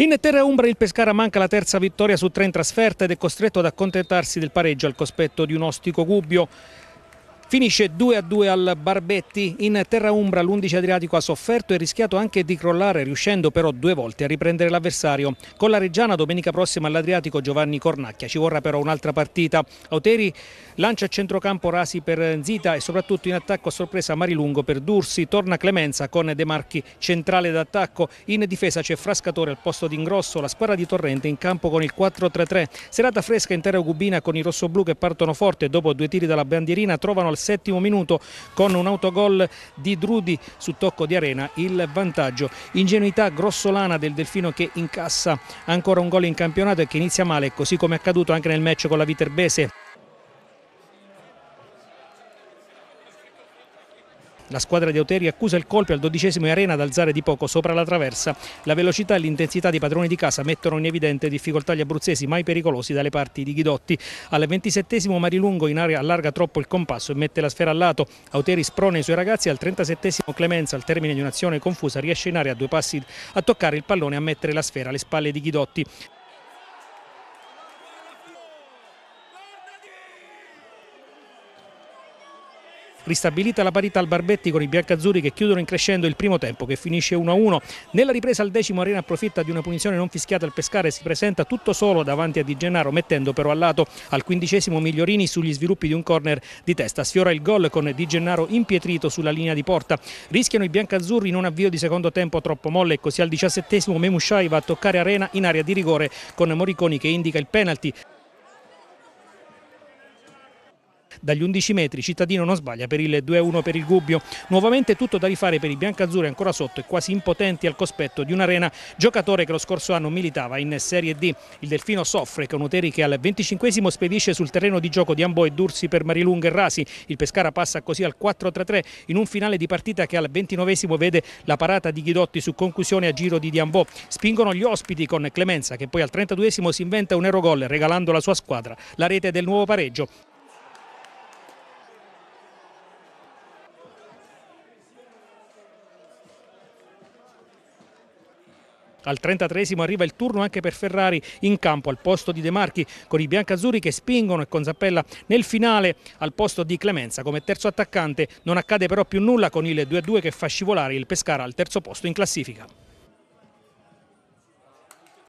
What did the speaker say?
In terra umbra il Pescara manca la terza vittoria su tre in trasferta ed è costretto ad accontentarsi del pareggio al cospetto di un ostico Gubbio. Finisce 2-2 a al Barbetti, in terra umbra l'11 Adriatico ha sofferto e rischiato anche di crollare riuscendo però due volte a riprendere l'avversario. Con la Reggiana domenica prossima all'Adriatico Giovanni Cornacchia, ci vorrà però un'altra partita. Auteri lancia a centrocampo Rasi per Zita e soprattutto in attacco a sorpresa Marilungo per Dursi, torna Clemenza con De Marchi centrale d'attacco, in difesa c'è Frascatore al posto di Ingrosso, la squadra di Torrente in campo con il 4-3-3, serata fresca in terra Gubina con i rossoblù che partono forte dopo due tiri dalla bandierina trovano al settimo minuto con un autogol di Drudi su tocco di arena il vantaggio. Ingenuità grossolana del Delfino che incassa ancora un gol in campionato e che inizia male, così come è accaduto anche nel match con la Viterbese La squadra di Auteri accusa il colpo al dodicesimo in arena ad alzare di poco sopra la traversa. La velocità e l'intensità dei padroni di casa mettono in evidente difficoltà gli abruzzesi mai pericolosi dalle parti di Ghidotti. Al ventisettesimo Marilungo in area allarga troppo il compasso e mette la sfera al lato. Auteri sprone i suoi ragazzi al trentasettesimo Clemenza al termine di un'azione confusa riesce in area a due passi a toccare il pallone e a mettere la sfera alle spalle di Ghidotti. Ristabilita la parità al Barbetti con i biancazzurri che chiudono increscendo il primo tempo che finisce 1-1. Nella ripresa al decimo Arena approfitta di una punizione non fischiata al pescare e si presenta tutto solo davanti a Di Gennaro mettendo però a lato al quindicesimo Migliorini sugli sviluppi di un corner di testa. Sfiora il gol con Di Gennaro impietrito sulla linea di porta. Rischiano i biancazzurri in un avvio di secondo tempo troppo molle e così al diciassettesimo Memushai va a toccare Arena in area di rigore con Moriconi che indica il penalty. dagli 11 metri, Cittadino non sbaglia per il 2-1 per il Gubbio. Nuovamente tutto da rifare per i biancazzurri ancora sotto e quasi impotenti al cospetto di un'arena, giocatore che lo scorso anno militava in Serie D. Il Delfino soffre con Uteri che al 25 spedisce sul terreno di gioco di Ambo e Dursi per Marilung e Rasi. Il Pescara passa così al 4-3-3 in un finale di partita che al 29 vede la parata di Ghidotti su conclusione a giro di Diambò. Spingono gli ospiti con Clemenza che poi al 32 si inventa un erogol regalando alla sua squadra la rete del nuovo pareggio. Al 33 arriva il turno anche per Ferrari in campo al posto di De Marchi con i biancazzurri che spingono e con Zappella nel finale al posto di Clemenza come terzo attaccante. Non accade però più nulla con il 2-2 che fa scivolare il Pescara al terzo posto in classifica.